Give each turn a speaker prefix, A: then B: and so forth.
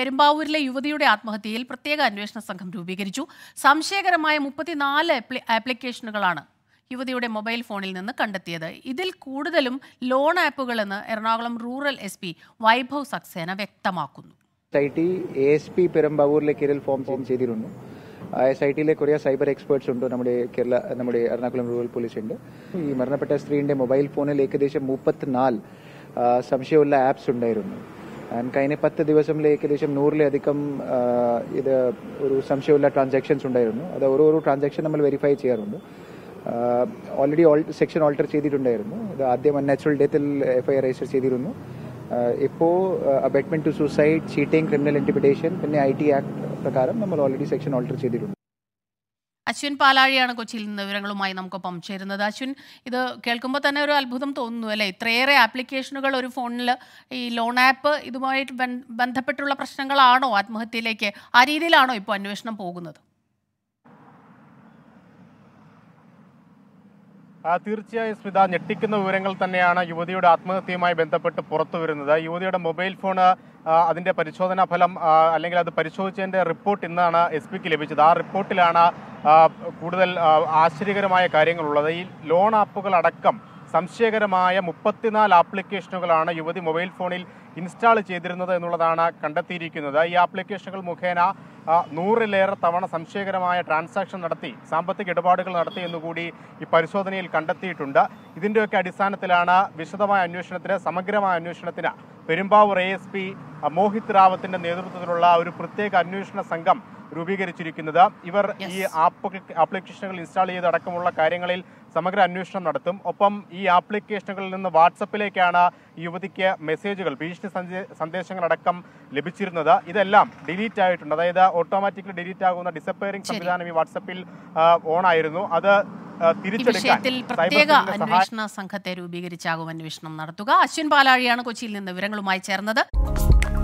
A: പെരുമ്പാവൂരിലെ യുവതിയുടെ ആത്മഹത്യയിൽ പ്രത്യേക അന്വേഷണ സംഘം രൂപീകരിച്ചു സംശയകരമായ മുപ്പത്തിനാല് ആപ്ലിക്കേഷനുകളാണ് യുവതിയുടെ മൊബൈൽ ഫോണിൽ നിന്ന് കണ്ടെത്തിയത് ഇതിൽ കൂടുതലും ലോൺ ആപ്പുകളെന്ന് Ernakulam rural S P Vaibhav Saxena വ്യക്തമാക്കുന്നു
B: എസ് ഐ ഫോം ചെയ്തിരുന്നു എസ് ഐ ടിയിലെ കുറേ സൈബർ എക്സ്പേർട്സ് ഉണ്ട് നമ്മുടെ കേരള നമ്മുടെ എറണാകുളം റൂറൽ പോലീസ് ഉണ്ട് ഈ മരണപ്പെട്ട സ്ത്രീയുടെ മൊബൈൽ ഫോണിൽ ഏകദേശം മുപ്പത്തിനാല് സംശയമുള്ള ആപ്സ് ഉണ്ടായിരുന്നു കഴിഞ്ഞ പത്ത് ദിവസത്തിൽ ഏകദേശം നൂറിലധികം ഇത് ഒരു സംശയമുള്ള ട്രാൻസാക്ഷൻസ് ഉണ്ടായിരുന്നു അത് ഓരോ ട്രാൻസാക്ഷൻ നമ്മൾ വെരിഫൈ ചെയ്യാറുണ്ട് ഓൾറെഡി സെക്ഷൻ ഓൾട്ടർ ചെയ്തിട്ടുണ്ടായിരുന്നു അത് ആദ്യം അൺനാച്ചുറൽ ഡെത്തിൽ എഫ്ഐആർ രജിസ്റ്റർ ചെയ്തിരുന്നു ഇപ്പോൾ abetment to suicide cheating criminal intimidation പിന്നെ ഐ ടി ആക്ട് പ്രകാരം നമ്മൾ ഓൾറെഡി സെക്ഷൻ ഓൾട്ടർ ചെയ്തിട്ടുണ്ട്
A: അശ്വിൻ പാലാഴിയാണ് കൊച്ചിയിൽ നിന്ന് വിവരങ്ങളുമായി നമുക്കൊപ്പം ചേരുന്നത് അശ്വിൻ ഇത് കേൾക്കുമ്പോൾ തന്നെ ഒരു അത്ഭുതം തോന്നുന്നു അല്ലേ ഇത്രയേറെ ആപ്ലിക്കേഷനുകൾ ഒരു ഫോണിൽ ഈ ലോൺ ആപ്പ് ഇതുമായിട്ട് ബന്ധപ്പെട്ടുള്ള പ്രശ്നങ്ങളാണോ ആത്മഹത്യയിലേക്ക് ആ രീതിയിലാണോ ഇപ്പോൾ അന്വേഷണം പോകുന്നത്
C: തീർച്ചയായും സ്മിത ഞെട്ടിക്കുന്ന വിവരങ്ങൾ തന്നെയാണ് യുവതിയുടെ ആത്മഹത്യയുമായി ബന്ധപ്പെട്ട് പുറത്തു വരുന്നത് യുവതിയുടെ മൊബൈൽ ഫോൺ അതിന്റെ പരിശോധനാ ഫലം അല്ലെങ്കിൽ അത് പരിശോധിച്ചതിന്റെ റിപ്പോർട്ട് ഇന്നാണ് എസ് പിക്ക് ലഭിച്ചത് ആ റിപ്പോർട്ടിലാണ് കൂടുതൽ ആശ്ചര്യകരമായ കാര്യങ്ങളുള്ളത് ഈ ലോൺ ആപ്പുകൾ അടക്കം സംശയകരമായ മുപ്പത്തിനാല് ആപ്ലിക്കേഷനുകളാണ് യുവതി മൊബൈൽ ഫോണിൽ ഇൻസ്റ്റാൾ ചെയ്തിരുന്നത് എന്നുള്ളതാണ് കണ്ടെത്തിയിരിക്കുന്നത് ഈ ആപ്ലിക്കേഷനുകൾ മുഖേന നൂറിലേറെ തവണ സംശയകരമായ ട്രാൻസാക്ഷൻ നടത്തി സാമ്പത്തിക ഇടപാടുകൾ നടത്തി എന്നുകൂടി ഈ പരിശോധനയിൽ കണ്ടെത്തിയിട്ടുണ്ട് ഇതിൻ്റെയൊക്കെ അടിസ്ഥാനത്തിലാണ് വിശദമായ അന്വേഷണത്തിന് സമഗ്രമായ അന്വേഷണത്തിന് Perumbavoor A S P Mohit റാവത്തിൻ്റെ നേതൃത്വത്തിലുള്ള ഒരു പ്രത്യേക അന്വേഷണ സംഘം രൂപീകരിച്ചിരിക്കുന്നത് ഇവർ ഈ ആപ്ലിക്കേഷനുകൾ ഇൻസ്റ്റാൾ ചെയ്ത് അടക്കമുള്ള കാര്യങ്ങളിൽ സമഗ്ര അന്വേഷണം നടത്തും ഒപ്പം ഈ ആപ്ലിക്കേഷനുകളിൽ നിന്ന് വാട്സപ്പിലേക്കാണ് യുവതിക്ക് മെസ്സേജുകൾ ഭീഷണി സന്ദേശങ്ങളടക്കം ലഭിച്ചിരുന്നത് ഇതെല്ലാം ഡിലീറ്റ് ആയിട്ടുണ്ട് അതായത് ഓട്ടോമാറ്റിക്കലി ഡിലീറ്റ് ആകുന്ന ഡിസപ്പയറിംഗ് സംവിധാനം ഈ വാട്സപ്പിൽ ഓൺ ആയിരുന്നു അത് വിഷയത്തിൽ പ്രത്യേക അന്വേഷണ
A: സംഘത്തെ രൂപീകരിച്ചാകും അന്വേഷണം നടത്തുക അശ്വിൻ പാലാഴിയാണ് കൊച്ചിയിൽ നിന്ന് വിവരങ്ങളുമായി ചേർന്നത്